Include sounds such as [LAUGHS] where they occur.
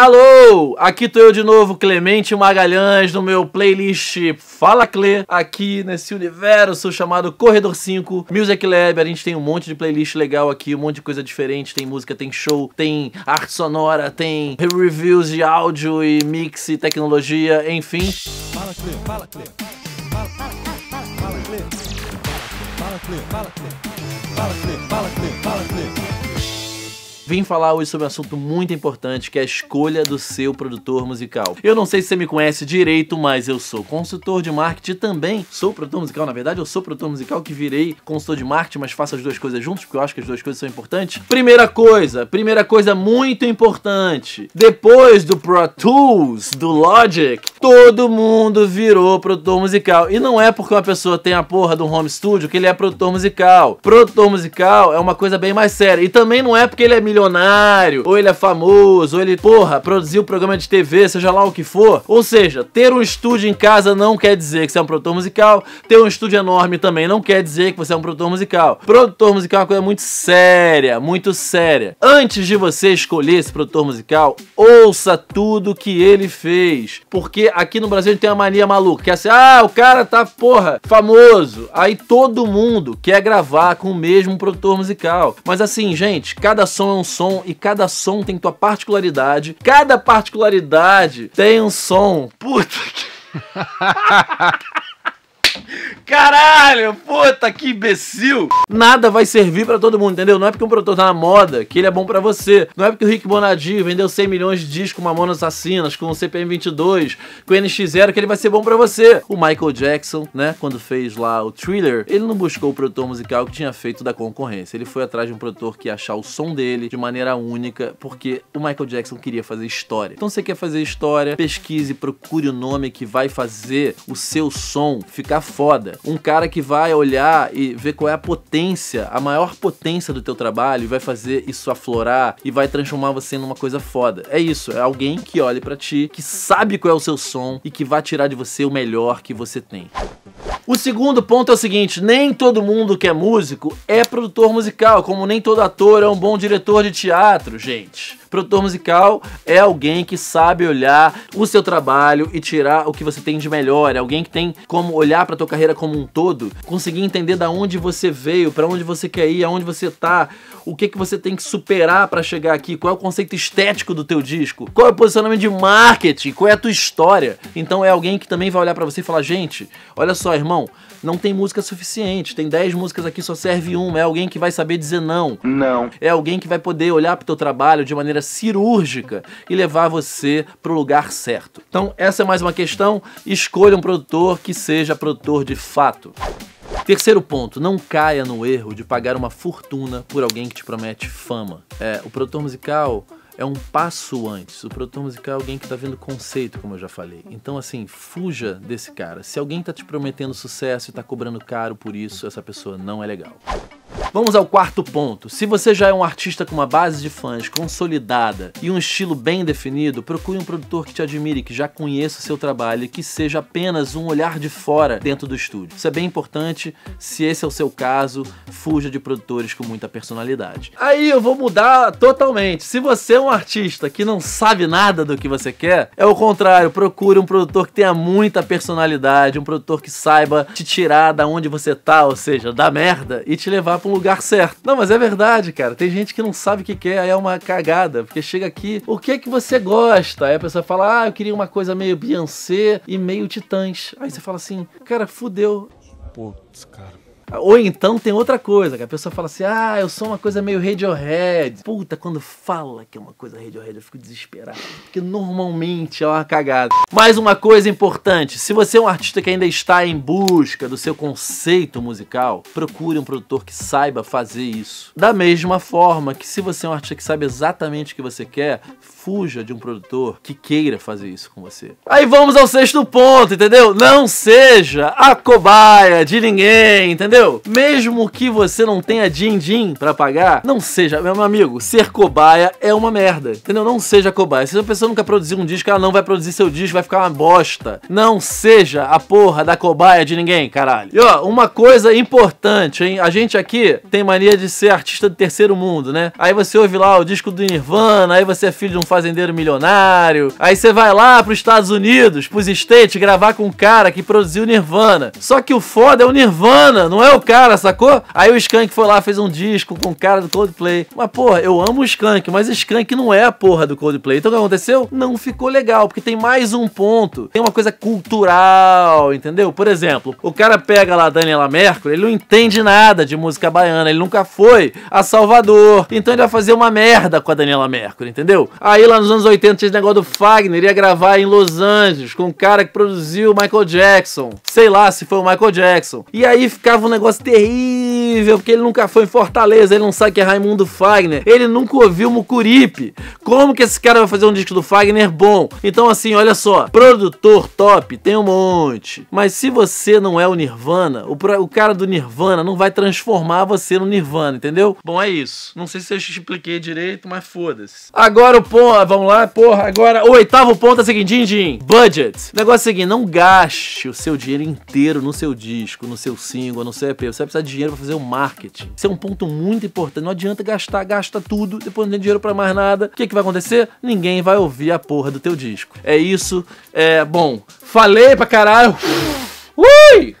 Alô, aqui tô eu de novo, Clemente Magalhães, no meu playlist Fala Cle, aqui nesse universo chamado Corredor 5, Music Lab, a gente tem um monte de playlist legal aqui, um monte de coisa diferente, tem música, tem show, tem arte sonora, tem reviews de áudio e mix e tecnologia, enfim. Fala Cle, fala Cle, fala, fala, fala, fala Cle, fala Cle, fala Cle, fala Cle, fala Cle, fala Cle, fala Cle. Vim falar hoje sobre um assunto muito importante, que é a escolha do seu produtor musical. Eu não sei se você me conhece direito, mas eu sou consultor de marketing também. Sou produtor musical, na verdade, eu sou produtor musical que virei consultor de marketing, mas faço as duas coisas juntos, porque eu acho que as duas coisas são importantes. Primeira coisa, primeira coisa muito importante. Depois do Pro Tools, do Logic, todo mundo virou produtor musical. E não é porque uma pessoa tem a porra do home studio que ele é produtor musical. Produtor musical é uma coisa bem mais séria. E também não é porque ele é milionário milionário, ou ele é famoso, ou ele, porra, produziu programa de TV, seja lá o que for. Ou seja, ter um estúdio em casa não quer dizer que você é um produtor musical, ter um estúdio enorme também não quer dizer que você é um produtor musical. Produtor musical é uma coisa muito séria, muito séria. Antes de você escolher esse produtor musical, ouça tudo que ele fez. Porque aqui no Brasil a gente tem uma mania maluca, que é assim, ah, o cara tá, porra, famoso. Aí todo mundo quer gravar com o mesmo produtor musical. Mas assim, gente, cada som é um som e cada som tem tua particularidade. Cada particularidade tem um som. Puta que. [LAUGHS] Caralho, puta que imbecil! Nada vai servir para todo mundo, entendeu? Não é porque um produtor tá na moda que ele é bom para você. Não é porque o Rick Bonadio vendeu 100 milhões de discos com Mamonas Assassinas, com o CPM 22, com o NX0 que ele vai ser bom para você. O Michael Jackson, né, quando fez lá o Thriller, ele não buscou o produtor musical que tinha feito da concorrência. Ele foi atrás de um produtor que ia achar o som dele de maneira única, porque o Michael Jackson queria fazer história. Então você quer fazer história, pesquise, procure o nome que vai fazer o seu som ficar foda um cara que vai olhar e ver qual é a potência, a maior potência do teu trabalho e vai fazer isso aflorar e vai transformar você numa coisa foda. É isso, é alguém que olhe para ti, que sabe qual é o seu som e que vai tirar de você o melhor que você tem. O segundo ponto é o seguinte: nem todo mundo que é músico é produtor musical, como nem todo ator é um bom diretor de teatro, gente. Produtor musical é alguém que sabe olhar o seu trabalho e tirar o que você tem de melhor, é alguém que tem como olhar para tua carreira como um todo, conseguir entender da onde você veio, para onde você quer ir, aonde você tá, o que que você tem que superar para chegar aqui, qual é o conceito estético do teu disco, qual é o posicionamento de marketing, qual é a tua história. Então é alguém que também vai olhar para você e falar: "Gente, olha só, irmão, não. Não tem música suficiente. Tem 10 músicas aqui, só serve uma. É alguém que vai saber dizer não. Não. É alguém que vai poder olhar pro teu trabalho de maneira cirúrgica e levar você pro lugar certo. Então, essa é mais uma questão. Escolha um produtor que seja produtor de fato. Terceiro ponto, não caia no erro de pagar uma fortuna por alguém que te promete fama. É, o produtor musical é um passo antes. O produtor musical é alguém que está vendo conceito, como eu já falei. Então, assim, fuja desse cara. Se alguém está te prometendo sucesso e está cobrando caro por isso, essa pessoa não é legal. Vamos ao quarto ponto. Se você já é um artista com uma base de fãs consolidada e um estilo bem definido, procure um produtor que te admire, que já conheça o seu trabalho e que seja apenas um olhar de fora dentro do estúdio. Isso é bem importante. Se esse é o seu caso, fuja de produtores com muita personalidade. Aí eu vou mudar totalmente. Se você é um artista que não sabe nada do que você quer, é o contrário. Procure um produtor que tenha muita personalidade, um produtor que saiba te tirar da onde você tá, ou seja, da merda, e te levar pro pro lugar certo. Não, mas é verdade, cara. Tem gente que não sabe o que quer, é, aí é uma cagada. Porque chega aqui, o que é que você gosta? Aí a pessoa fala, ah, eu queria uma coisa meio Beyoncé e meio Titãs. Aí você fala assim, cara, fudeu. Putz, cara. Ou então tem outra coisa, que a pessoa fala assim: ah, eu sou uma coisa meio Radiohead. Puta, quando fala que é uma coisa Radiohead, eu fico desesperado. Porque normalmente é uma cagada. Mais uma coisa importante: se você é um artista que ainda está em busca do seu conceito musical, procure um produtor que saiba fazer isso. Da mesma forma que se você é um artista que sabe exatamente o que você quer, fuja de um produtor que queira fazer isso com você. Aí vamos ao sexto ponto, entendeu? Não seja a cobaia de ninguém, entendeu? Entendeu? Mesmo que você não tenha din-din pra pagar, não seja, meu amigo, ser cobaia é uma merda. Entendeu? Não seja cobaia. Se a pessoa nunca produziu um disco, ela não vai produzir seu disco, vai ficar uma bosta. Não seja a porra da cobaia de ninguém, caralho. E ó, uma coisa importante, hein? A gente aqui tem mania de ser artista do terceiro mundo, né? Aí você ouve lá o disco do Nirvana, aí você é filho de um fazendeiro milionário, aí você vai lá pros Estados Unidos, pros States, gravar com um cara que produziu Nirvana. Só que o foda é o Nirvana, não é é o cara, sacou? Aí o Skank foi lá, fez um disco com o cara do Coldplay. Mas, porra, eu amo o Skank, mas Skank não é a porra do Coldplay. Então o que aconteceu? Não ficou legal, porque tem mais um ponto. Tem uma coisa cultural, entendeu? Por exemplo, o cara pega lá a Daniela Mercury, ele não entende nada de música baiana, ele nunca foi a Salvador. Então ele vai fazer uma merda com a Daniela Mercury, entendeu? Aí lá nos anos 80 tinha esse negócio do Fagner, ia gravar em Los Angeles com o um cara que produziu o Michael Jackson. Sei lá se foi o Michael Jackson. E aí ficava um negócio terrível porque ele nunca foi em Fortaleza, ele não sabe que é Raimundo Fagner, ele nunca ouviu Mucuripe. Como que esse cara vai fazer um disco do Fagner bom? Então, assim, olha só, produtor top tem um monte. Mas se você não é o Nirvana, o, o cara do Nirvana não vai transformar você no Nirvana, entendeu? Bom, é isso. Não sei se eu te expliquei direito, mas foda-se. Agora o ponto, ah, vamos lá, porra, agora o oitavo ponto é o seguinte, din, din, budget. O negócio é o seguinte, não gaste o seu dinheiro inteiro no seu disco, no seu single, no seu EP. Você vai precisar de dinheiro pra fazer seu marketing. Isso é um ponto muito importante. Não adianta gastar, gasta tudo, depois não tem dinheiro para mais nada. O que, que vai acontecer? Ninguém vai ouvir a porra do teu disco. É isso. É bom. Falei pra caralho. Ui!